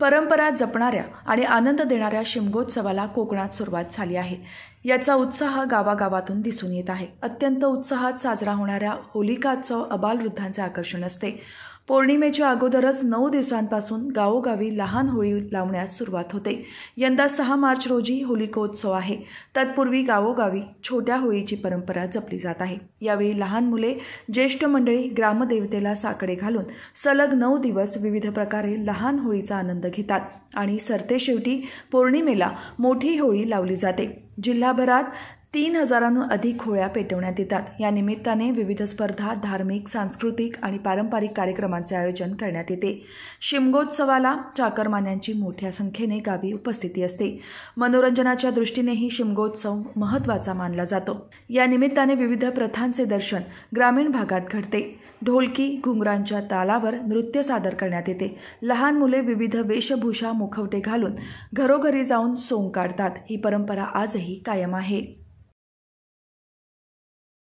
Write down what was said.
परंपरा जपणाऱ्या आणि आनंद देणाऱ्या शिमगोत्सवाला कोकणात सुरुवात झाली आहे याचा उत्साह गावागावातून दिसून येत आहे अत्यंत उत्साहात साजरा होणाऱ्या अबाल अबालवृद्धांचे आकर्षण असते पौर्णिमेच्या अगोदरच नऊ दिवसांपासून गावोगावी लहान होळी लावण्यास सुरुवात होते यंदा सहा मार्च रोजी होलिकोत्सव आहे तत्पूर्वी गावोगावी छोट्या होळीची परंपरा जपली जात आहे यावेळी लहान मुले ज्येष्ठ मंडळी ग्रामदेवतेला साकडे घालून सलग नऊ दिवस विविध प्रकारे लहान होळीचा आनंद घेतात आणि सरतेशेवटी पौर्णिमेला मोठी होळी लावली जाते जिल्हाभरात तीन हजारांहून अधिक होळ्या पेटवण्यात येतात या निमित्ताने विविध स्पर्धा धार्मिक सांस्कृतिक आणि पारंपरिक कार्यक्रमांचे आयोजन करण्यात येते शिमगोत्सवाला चाकरमान्यांची मोठ्या संख्येने गावी उपस्थिती असते मनोरंजनाच्या दृष्टीनेही शिमगोत्सव महत्त्वाचा मानला जातो या निमित्ताने विविध प्रथांचे दर्शन ग्रामीण भागात घडते ढोलकी घुंगरांच्या तालावर नृत्य सादर करण्यात येते लहान मुले विविध वेशभूषा मुखवटे घालून घरोघरी जाऊन सोंग काढतात ही परंपरा आजही कायम आहे